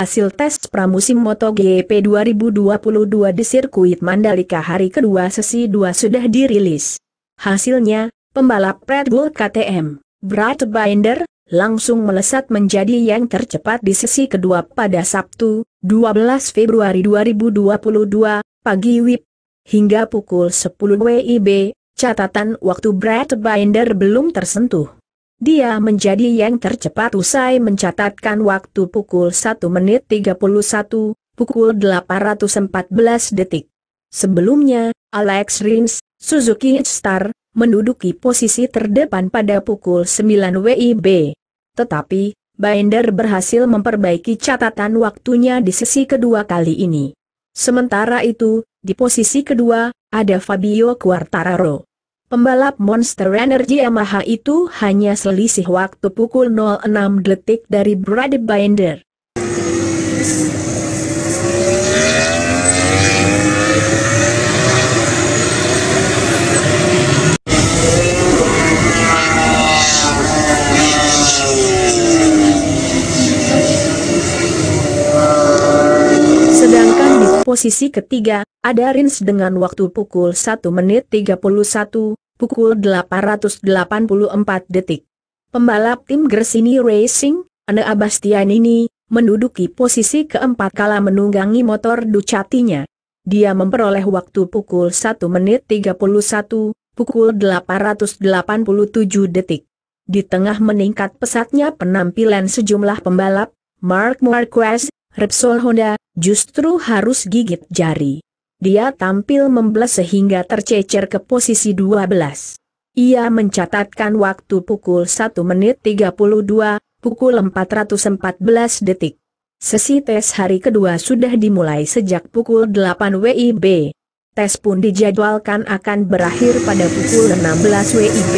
hasil tes pramusim MotoGP 2022 di sirkuit Mandalika hari kedua sesi 2 sudah dirilis. Hasilnya, pembalap Red Bull KTM, Brad Binder, langsung melesat menjadi yang tercepat di sesi kedua pada Sabtu, 12 Februari 2022, pagi WIB. Hingga pukul 10 WIB, catatan waktu Brad Binder belum tersentuh. Dia menjadi yang tercepat usai mencatatkan waktu pukul 1 menit 31, pukul 814 detik. Sebelumnya, Alex Rins, Suzuki Star, menduduki posisi terdepan pada pukul 9 WIB. Tetapi, Binder berhasil memperbaiki catatan waktunya di sesi kedua kali ini. Sementara itu, di posisi kedua, ada Fabio Quartararo. Pembalap Monster Energy Yamaha itu hanya selisih waktu pukul 06 detik dari Brad Binder. posisi ketiga, ada Rins dengan waktu pukul 1 menit 31, pukul 884 detik. Pembalap tim Gresini Racing, Abastian ini, menduduki posisi keempat kala menunggangi motor Ducatinya. Dia memperoleh waktu pukul 1 menit 31, pukul 887 detik. Di tengah meningkat pesatnya penampilan sejumlah pembalap, Mark Marquez, Repsol Honda, justru harus gigit jari. Dia tampil membelas sehingga tercecer ke posisi 12. Ia mencatatkan waktu pukul 1 menit 32, pukul 414 detik. Sesi tes hari kedua sudah dimulai sejak pukul 8 WIB. Tes pun dijadwalkan akan berakhir pada pukul 16 WIB.